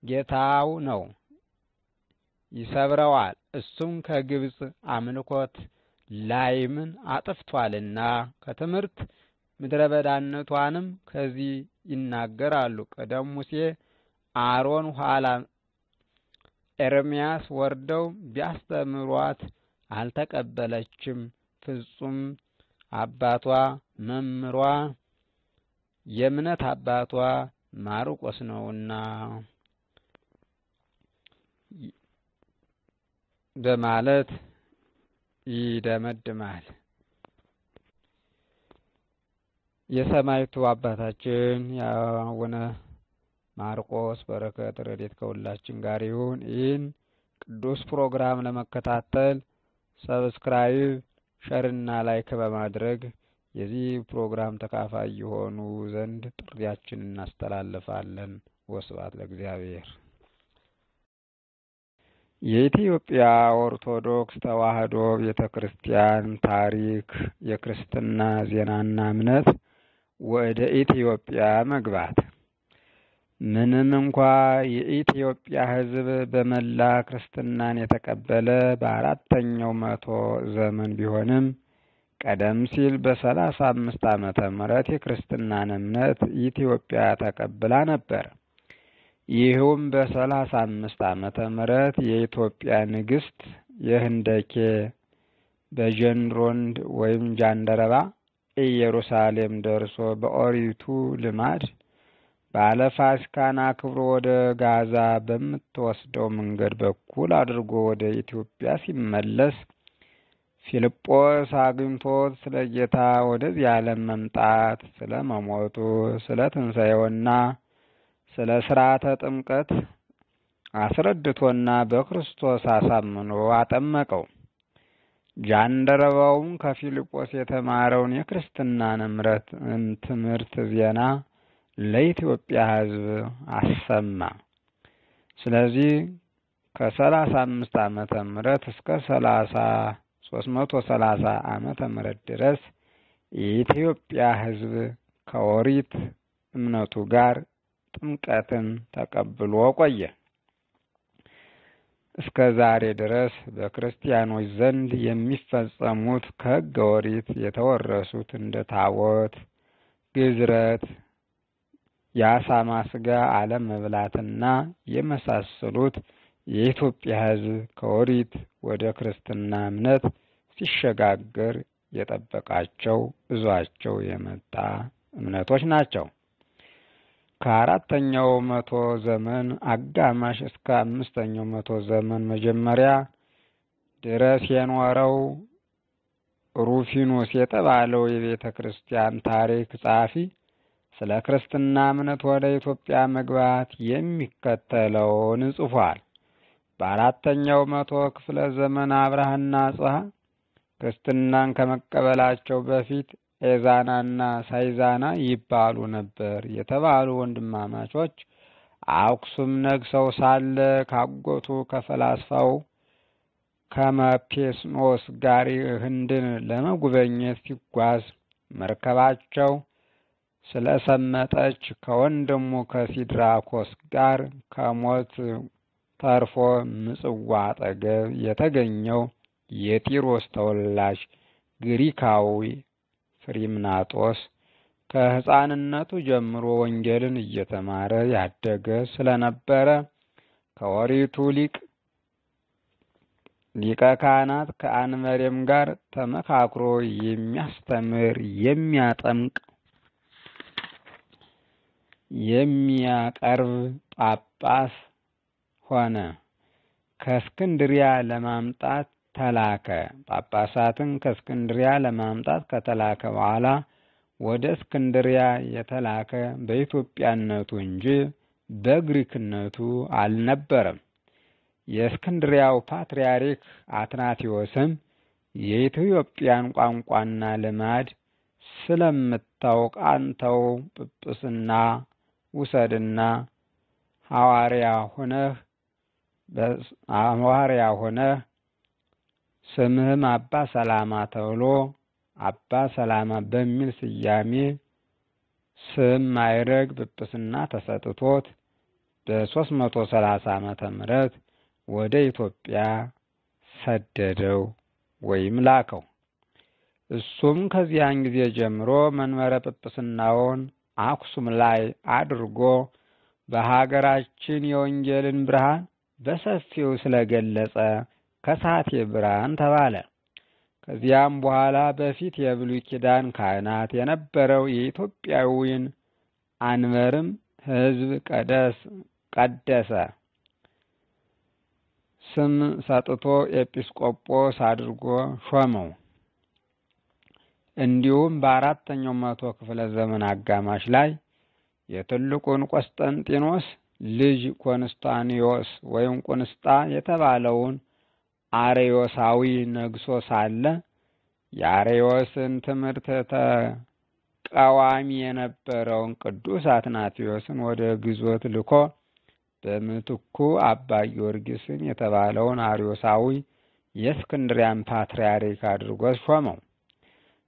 ጌታው ነው ይሰብረዋል። እሱም ከግብፅ አምልኮት ላይምን አጥፍቷልና ከትምህርት ምድረ በዳነቷንም ከዚህ ይናገራሉ። ቀደም ሙሴ፣ አሮን ኋላ ኤርምያስ ወርደው ቢያስተምሯት አልተቀበለችም። ፍጹም አባቷ መምሯ የእምነት አባቷ ማርቆስ ነውና በማለት ይደመድማል። የሰማይቱ አባታችን የአቡነ ማርቆስ በረከት ረድኤት ከሁላችን ጋር ይሁን። ይህን ቅዱስ ፕሮግራም ለመከታተል ሰብስክራይብ፣ ሸርና ላይክ በማድረግ የዚህ ፕሮግራም ተካፋይ የሆኑ ዘንድ ጥሪያችን እናስተላልፋለን። ወስብሐት ለእግዚአብሔር። የኢትዮጵያ ኦርቶዶክስ ተዋሕዶ ቤተ ክርስቲያን ታሪክ፣ የክርስትና ዜናና እምነት ወደ ኢትዮጵያ መግባት ምንም እንኳ የኢትዮጵያ ሕዝብ በመላ ክርስትናን የተቀበለ በአራተኛው መቶ ዘመን ቢሆንም ቀደም ሲል በሰላሳ አምስት ዓመተ ምህረት የክርስትናን እምነት ኢትዮጵያ ተቀብላ ነበር። ይህውም በሰላሳ አምስት ዓመተ ምህረት የኢትዮጵያ ንግስት የህንደኬ በጀንድሮንድ ወይም ጃንደረባ ኢየሩሳሌም ደርሶ በኦሪቱ ልማድ ባለ ፋሲካን አክብሮ ወደ ጋዛ በምትወስደው መንገድ በኩል አድርጎ ወደ ኢትዮጵያ ሲመለስ ፊልጶስ አግኝቶት ስለ ጌታ ወደዚህ ዓለም መምጣት፣ ስለ መሞቱ፣ ስለ ትንሣኤውና ስለ ሥርዓተ ጥምቀት አስረድቶና በክርስቶስ አሳምኖ አጠመቀው። ጃንደረባውም ከፊልጶስ የተማረውን የክርስትናን ትምህርት ዜና ለኢትዮጵያ ሕዝብ አሰማ። ስለዚህ ከሰላሳ አምስት ዓመተ ምህረት እስከ ሰላሳ ሶስት መቶ ሰላሳ ዓመተ ምህረት ድረስ የኢትዮጵያ ሕዝብ ከኦሪት እምነቱ ጋር ጥምቀትን ተቀብሎ ቆየ። እስከ ዛሬ ድረስ በክርስቲያኖች ዘንድ የሚፈጸሙት ከሕገ ኦሪት የተወረሱት እንደ ታቦት፣ ግዝረት፣ የአሳማ ስጋ አለመብላትና የመሳሰሉት የኢትዮጵያ ሕዝብ ከኦሪት ወደ ክርስትና እምነት ሲሸጋገር የጠበቃቸው እዟቸው የመጣ እምነቶች ናቸው። ከአራተኛው መቶ ዘመን አጋማሽ እስከ አምስተኛው መቶ ዘመን መጀመሪያ ድረስ የኖረው ሩፊኖስ የተባለው የቤተ ክርስቲያን ታሪክ ጸሐፊ ስለ ክርስትና እምነት ወደ ኢትዮጵያ መግባት የሚከተለውን ጽፏል። በአራተኛው መቶ ክፍለ ዘመን አብርሃና ጽሐ ክርስትናን ከመቀበላቸው በፊት ኤዛናና ሳይዛና ይባሉ ነበር የተባሉ ወንድማማቾች አክሱም ነግሰው ሳለ ካጎቱ ከፈላስፋው ከመፔስኖስ ጋር ህንድን ለመጉበኘት ሲጓዝ መርከባቸው ስለሰመጠች ከወንድሙ ከሲድራኮስ ጋር ከሞት ተርፎ ምጽዋ አጠገብ የተገኘው የጢሮስ ተወላጅ ግሪካዊ ፍሪምናጦስ ከሕፃንነቱ ጀምሮ ወንጌልን እየተማረ ያደገ ስለነበረ ከወሪቱ ሊቅ ሊቀ ካህናት ከአንበሬም ጋር ተመካክሮ የሚያስተምር የሚያጠምቅ የሚያቀርብ ጳጳስ ሆነ። ከእስክንድሪያ ለማምጣት ተላከ። ጳጳሳትን ከእስክንድሪያ ለማምጣት ከተላከ በኋላ ወደ እስክንድሪያ የተላከ በኢትዮጵያነቱ እንጂ በግሪክነቱ አልነበረም። የእስክንድሪያው ፓትርያርክ አትናቴዎስም የኢትዮጵያን ቋንቋና ልማድ ስለምታውቅ አንተው ጵጵስና ውሰድና ሐዋርያ ሆነህ ሐዋርያ ሆነህ ስምህም አባ ሰላማ ተብሎ አባ ሰላማ በሚል ስያሜ ስም ማይረግ ጵጵስና ተሰጥቶት በሶስት መቶ ሰላሳ ዓመተ ምህረት ወደ ኢትዮጵያ ሰደደው ወይም ላከው። እሱም ከዚያን ጊዜ ጀምሮ መንበረ ጵጵስናውን አክሱም ላይ አድርጎ በሀገራችን የወንጌልን ብርሃን በሰፊው ስለገለጸ ከሳቴ ብርሃን ተባለ። ከዚያም በኋላ በፊት የብሉይ ኪዳን ካህናት የነበረው የኢትዮጵያዊን አንበርም ሕዝብ ቀደሰ። ስም ሰጥቶ ኤጲስቆጶስ አድርጎ ሾመው። እንዲሁም በአራተኛው መቶ ክፍለ ዘመን አጋማሽ ላይ የትልቁን ቆስጠንጢኖስ ልጅ ኮንስታኒዮስ ወይም ቁንስጣ የተባለውን አሬዮሳዊ ነግሶ ሳለ የአሬዮስን ትምህርት ተቃዋሚ የነበረውን ቅዱስ አትናቴዎስን ወደ ግዞት ልኮ በምትኩ አባ ጊዮርጊስን የተባለውን አርዮሳዊ የእስክንድሪያን ፓትርያርክ አድርጎ ሾመው።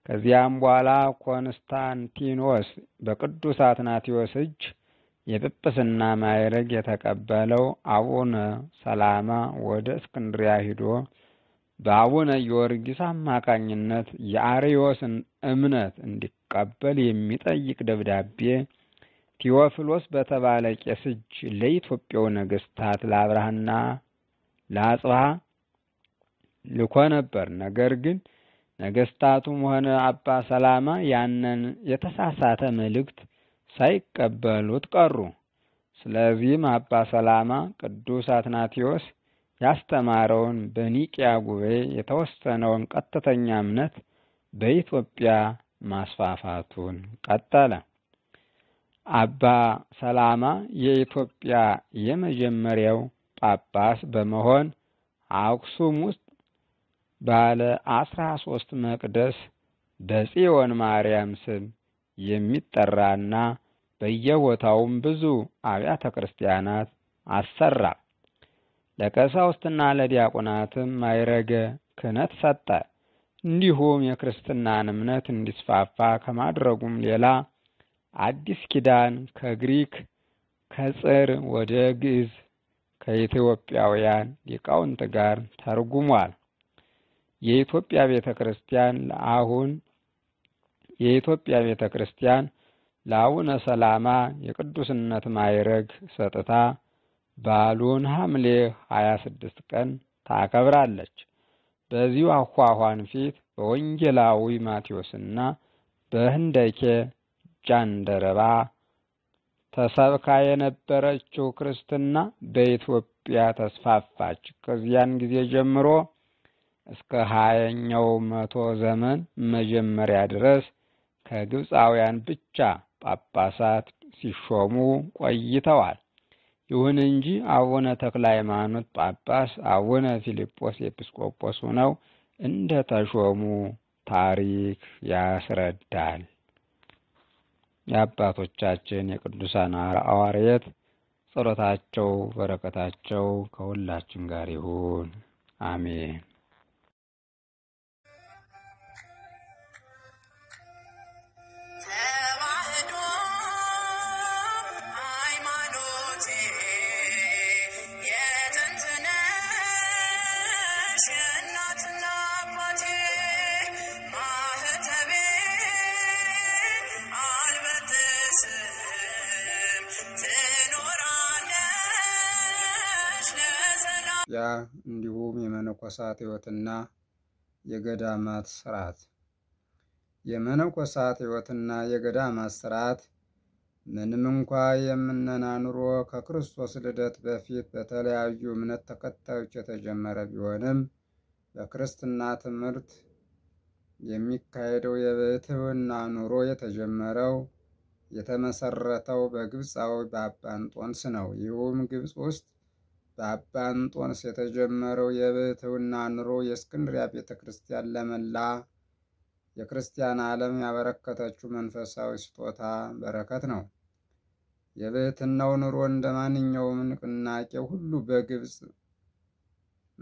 ከዚያም በኋላ ኮንስታንቲኖስ በቅዱስ አትናቴዎስ እጅ የጵጵስና ማዕረግ የተቀበለው አቡነ ሰላማ ወደ እስክንድሪያ ሂዶ በአቡነ ጊዮርጊስ አማካኝነት የአርዮስን እምነት እንዲቀበል የሚጠይቅ ደብዳቤ ቴዎፍሎስ በተባለ ቄስ እጅ ለኢትዮጵያው ነገስታት ለአብርሃና ለአጽብሃ ልኮ ነበር። ነገር ግን ነገስታቱም ሆነ አባ ሰላማ ያንን የተሳሳተ መልእክት ሳይቀበሉት ቀሩ። ስለዚህም አባ ሰላማ ቅዱስ አትናቴዎስ ያስተማረውን በኒቅያ ጉባኤ የተወሰነውን ቀጥተኛ እምነት በኢትዮጵያ ማስፋፋቱን ቀጠለ። አባ ሰላማ የኢትዮጵያ የመጀመሪያው ጳጳስ በመሆን አክሱም ውስጥ ባለ አስራ ሶስት መቅደስ በጽዮን ማርያም ስም የሚጠራና በየቦታውም ብዙ አብያተ ክርስቲያናት አሰራ። ለቀሳውስትና ለዲያቆናትም ማይረገ ክህነት ሰጠ። እንዲሁም የክርስትናን እምነት እንዲስፋፋ ከማድረጉም ሌላ አዲስ ኪዳን ከግሪክ ከጽር ወደ ግዕዝ ከኢትዮጵያውያን ሊቃውንት ጋር ተርጉሟል። የኢትዮጵያ ቤተ ክርስቲያን ለአሁን የኢትዮጵያ ቤተ ክርስቲያን ለአቡነ ሰላማ የቅዱስነት ማይረግ ሰጥታ በዓሉን ሐምሌ 26 ቀን ታከብራለች። በዚሁ አኳኋን ፊት በወንጌላዊ ማቴዎስና በህንደኬ ጃንደረባ ተሰብካ የነበረችው ክርስትና በኢትዮጵያ ተስፋፋች። ከዚያን ጊዜ ጀምሮ እስከ ሀያኛው መቶ ዘመን መጀመሪያ ድረስ ከግብፃውያን ብቻ ጳጳሳት ሲሾሙ ቆይተዋል። ይሁን እንጂ አቡነ ተክለ ሃይማኖት ጳጳስ፣ አቡነ ፊልጶስ ኤጲስቆጶስ ሆነው እንደ ተሾሙ ታሪክ ያስረዳል። የአባቶቻችን የቅዱሳን አዋርየት ጸሎታቸው በረከታቸው ከሁላችን ጋር ይሁን፣ አሜን። ኢትዮጵያ እንዲሁም የመነኮሳት ህይወትና የገዳማት ስርዓት የመነኮሳት ህይወትና የገዳማት ስርዓት ምንም እንኳ የምነና ኑሮ ከክርስቶስ ልደት በፊት በተለያዩ እምነት ተከታዮች የተጀመረ ቢሆንም በክርስትና ትምህርት የሚካሄደው የብትህና ኑሮ የተጀመረው የተመሰረተው በግብፃዊ በአባንጦንስ ነው። ይህም ግብፅ ውስጥ በአባ እንጦንስ የተጀመረው የብሕትውና ኑሮ የእስክንድርያ ቤተ ክርስቲያን ለመላ የክርስቲያን ዓለም ያበረከተችው መንፈሳዊ ስጦታ በረከት ነው። የብህትናው ኑሮ እንደ ማንኛውም ንቅናቄ ሁሉ በግብፅ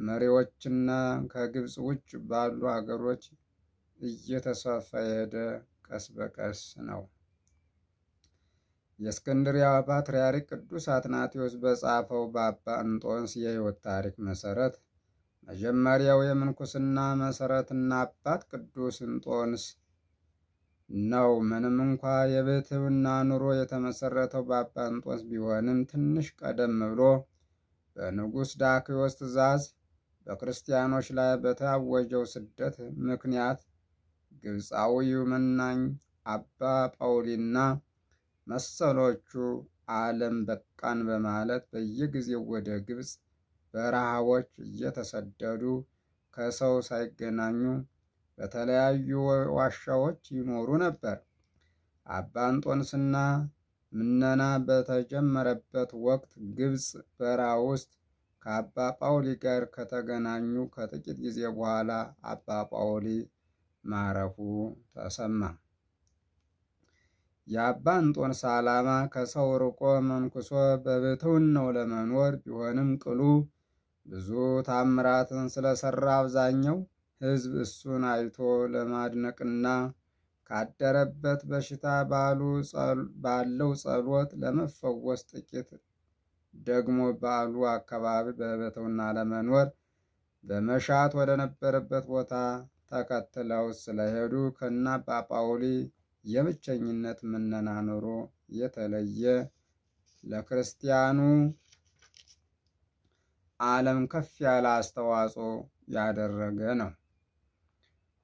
መሪዎችና ከግብፅ ውጭ ባሉ አገሮች እየተስፋፋ የሄደ ቀስ በቀስ ነው። የእስክንድሪያ ፓትርያርክ ቅዱስ አትናቴዎስ በጻፈው በአባ እንጦንስ የሕይወት ታሪክ መሰረት መጀመሪያው የምንኩስና መሰረትና አባት ቅዱስ እንጦንስ ነው። ምንም እንኳ የብሕትውና ኑሮ የተመሰረተው በአባ እንጦንስ ቢሆንም ትንሽ ቀደም ብሎ በንጉሥ ዳክዮስ ትእዛዝ በክርስቲያኖች ላይ በታወጀው ስደት ምክንያት ግብፃዊው መናኝ አባ ጳውሊና መሰሎቹ ዓለም በቃን በማለት በየጊዜው ወደ ግብፅ በረሃዎች እየተሰደዱ ከሰው ሳይገናኙ በተለያዩ ዋሻዎች ይኖሩ ነበር። አባ እንጦንስና ምነና በተጀመረበት ወቅት ግብፅ በረሃ ውስጥ ከአባ ጳውሊ ጋር ከተገናኙ ከጥቂት ጊዜ በኋላ አባ ጳውሊ ማረፉ ተሰማ። የአባ እንጦንስ ዓላማ ከሰው ርቆ መንኩሶ ነው ለመኖር ቢሆንም ቅሉ ብዙ ታምራትን ስለሰራ አብዛኛው ሕዝብ እሱን አይቶ ለማድነቅና ካደረበት በሽታ ባለው ጸሎት ለመፈወስ ጥቂት ደግሞ ባሉ አካባቢ በብሕትውና ለመኖር በመሻት ወደ ነበረበት ቦታ ተከትለው ስለሄዱ ከነ አባ ጳውሊ የብቸኝነት ምነና ኑሮ የተለየ ለክርስቲያኑ ዓለም ከፍ ያለ አስተዋጽኦ ያደረገ ነው።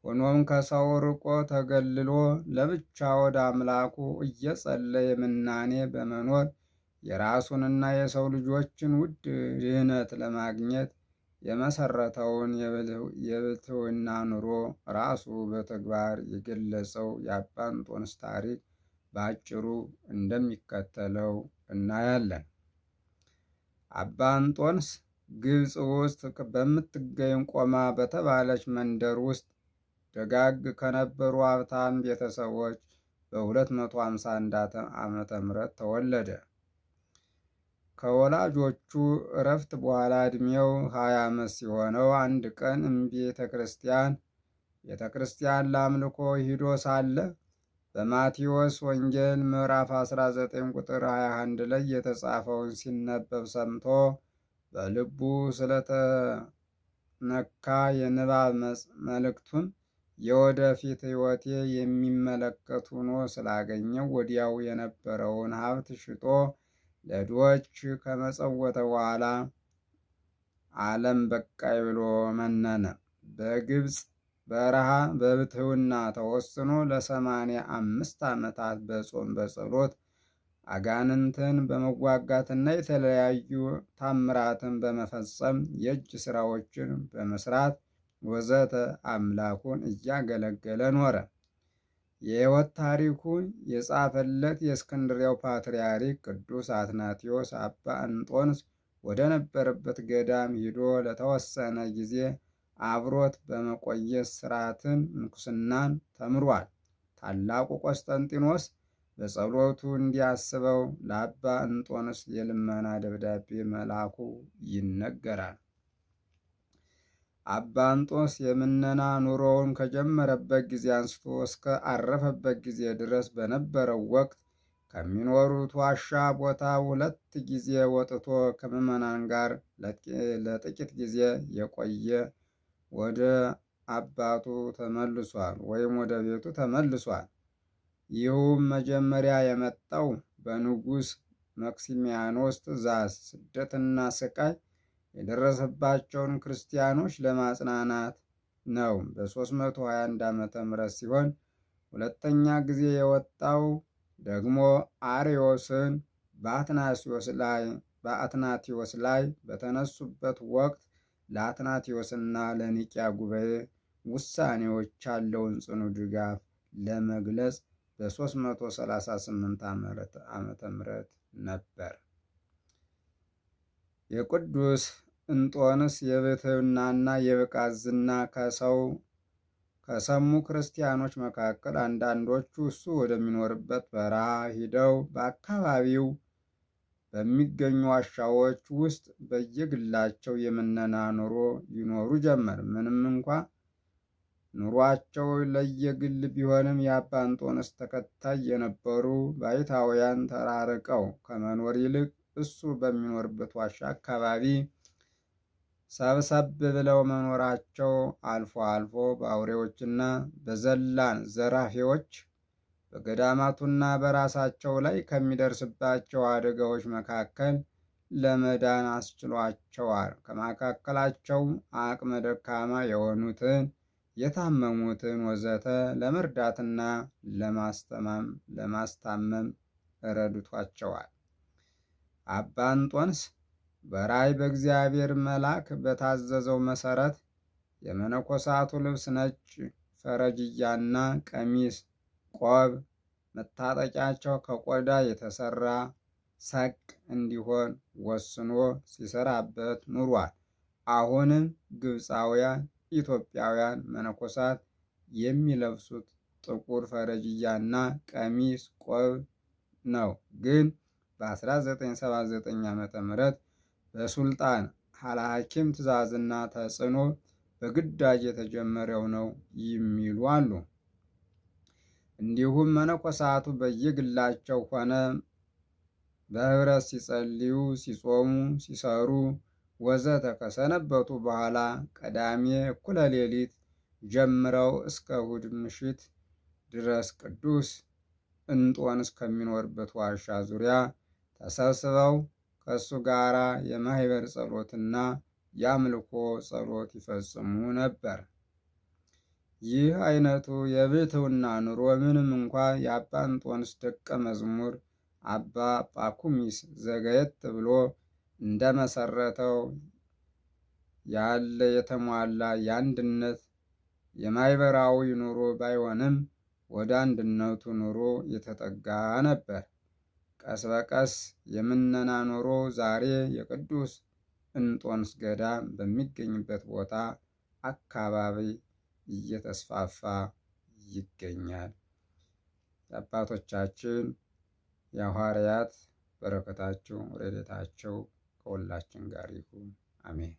ሆኖም ከሰው ርቆ ተገልሎ ለብቻ ወደ አምላኩ እየጸለየ ምናኔ በመኖር የራሱንና የሰው ልጆችን ውድ ድህነት ለማግኘት የመሰረተውን የብትውና ኑሮ ራሱ በተግባር የገለጸው የአባ እንጦንስ ታሪክ በአጭሩ እንደሚከተለው እናያለን። አባ እንጦንስ ግብፅ ውስጥ በምትገኝ ቆማ በተባለች መንደር ውስጥ ደጋግ ከነበሩ ሀብታም ቤተሰቦች በ251 ዓመተ ምህረት ተወለደ። ከወላጆቹ እረፍት በኋላ ዕድሜው ሀያ ዓመት ሲሆነው አንድ ቀን እምቤተ ክርስቲያን ቤተ ክርስቲያን ለአምልኮ ሂዶ ሳለ በማቴዎስ ወንጌል ምዕራፍ 19 ቁጥር 21 ላይ የተጻፈውን ሲነበብ ሰምቶ በልቡ ስለተነካ የንባብ መልእክቱን የወደፊት ሕይወቴ የሚመለከት ሆኖ ስላገኘው ወዲያው የነበረውን ሀብት ሽጦ ለድሆች ከመጸወተ በኋላ ዓለም በቃይ ብሎ መነነ። በግብፅ በረሃ በብትውና ተወስኖ ለሰማንያ አምስት ዓመታት በጾም በጸሎት አጋንንትን በመዋጋትና የተለያዩ ታምራትን በመፈጸም የእጅ ስራዎችን በመስራት ወዘተ አምላኩን እያገለገለ ኖረ። የሕይወት ታሪኩን የጻፈለት የእስክንድሪያው ፓትርያርክ ቅዱስ አትናቴዎስ አባ እንጦንስ ወደ ነበረበት ገዳም ሂዶ ለተወሰነ ጊዜ አብሮት በመቆየት ስርዓትን ምንኩስናን ተምሯል። ታላቁ ቆስጠንጢኖስ በጸሎቱ እንዲያስበው ለአባ እንጦንስ የልመና ደብዳቤ መላኩ ይነገራል። አባ እንጦንስ የምነና ኑሮውን ከጀመረበት ጊዜ አንስቶ እስከ አረፈበት ጊዜ ድረስ በነበረው ወቅት ከሚኖሩት ዋሻ ቦታ ሁለት ጊዜ ወጥቶ ከምዕመናን ጋር ለጥቂት ጊዜ የቆየ ወደ አባቱ ተመልሷል ወይም ወደ ቤቱ ተመልሷል። ይህውም መጀመሪያ የመጣው በንጉሥ መክሲሚያኖስ ትእዛዝ ስደትና ስቃይ የደረሰባቸውን ክርስቲያኖች ለማጽናናት ነው። በ321 ዓመተ ምህረት ሲሆን ሁለተኛ ጊዜ የወጣው ደግሞ አሪዮስን በአትናቲዮስ ላይ በተነሱበት ወቅት ለአትናቲዮስና ለኒቅያ ጉባኤ ውሳኔዎች ያለውን ጽኑ ድጋፍ ለመግለጽ በ338 ዓመተ ምህረት ነበር። የቅዱስ እንጦንስ የብሕትውናና የበቃዝና ከሰው ከሰሙ ክርስቲያኖች መካከል አንዳንዶቹ እሱ ወደሚኖርበት በረሃ ሂደው በአካባቢው በሚገኙ ዋሻዎች ውስጥ በየግላቸው የምነና ኑሮ ይኖሩ ጀመር። ምንም እንኳ ኑሯቸው ለየግል ቢሆንም የአባ እንጦንስ ተከታይ የነበሩ ባይታውያን ተራርቀው ከመኖር ይልቅ እሱ በሚኖርበት ዋሻ አካባቢ ሰብሰብ ብለው መኖራቸው አልፎ አልፎ በአውሬዎችና በዘላን ዘራፊዎች በገዳማቱና በራሳቸው ላይ ከሚደርስባቸው አደጋዎች መካከል ለመዳን አስችሏቸዋል። ከመካከላቸው አቅመ ደካማ የሆኑትን የታመሙትን ወዘተ ለመርዳትና ለማስተማም ለማስታመም ረድቷቸዋል። አባ እንጦንስ በራእይ በእግዚአብሔር መልአክ በታዘዘው መሰረት የመነኮሳቱ ልብስ ነጭ ፈረጅያና ቀሚስ፣ ቆብ፣ መታጠቂያቸው ከቆዳ የተሰራ ሰቅ እንዲሆን ወስኖ ሲሰራበት ኑሯል። አሁንም ግብፃውያን፣ ኢትዮጵያውያን መነኮሳት የሚለብሱት ጥቁር ፈረጅያና ቀሚስ ቆብ ነው። ግን በ1979 ዓ.ም በሱልጣን ሐላኪም ትእዛዝና ተጽዕኖ በግዳጅ የተጀመረው ነው የሚሉ አሉ። እንዲሁም መነኮሳቱ በየግላቸው ሆነ በህብረት ሲጸልዩ፣ ሲጾሙ፣ ሲሰሩ ወዘተ ከሰነበቱ በኋላ ቀዳሜ እኩለ ሌሊት ጀምረው እስከ እሑድ ምሽት ድረስ ቅዱስ እንጦን እስከሚኖርበት ዋሻ ዙሪያ ተሰብስበው ከእሱ ጋር የማህበር ጸሎትና የአምልኮ ጸሎት ይፈጽሙ ነበር። ይህ አይነቱ የብሕትውና ኑሮ ምንም እንኳ የአባ እንጦንስ ደቀ መዝሙር አባ ጳኩሚስ ዘገየት ብሎ እንደመሰረተው ያለ የተሟላ የአንድነት የማህበራዊ ኑሮ ባይሆንም ወደ አንድነቱ ኑሮ የተጠጋ ነበር። ቀስ በቀስ የምነና ኖሮ ዛሬ የቅዱስ እንጦንስ ገዳም በሚገኝበት ቦታ አካባቢ እየተስፋፋ ይገኛል። የአባቶቻችን የሐዋርያት በረከታቸው ረድኤታቸው ከሁላችን ጋር ይሁን፣ አሜን።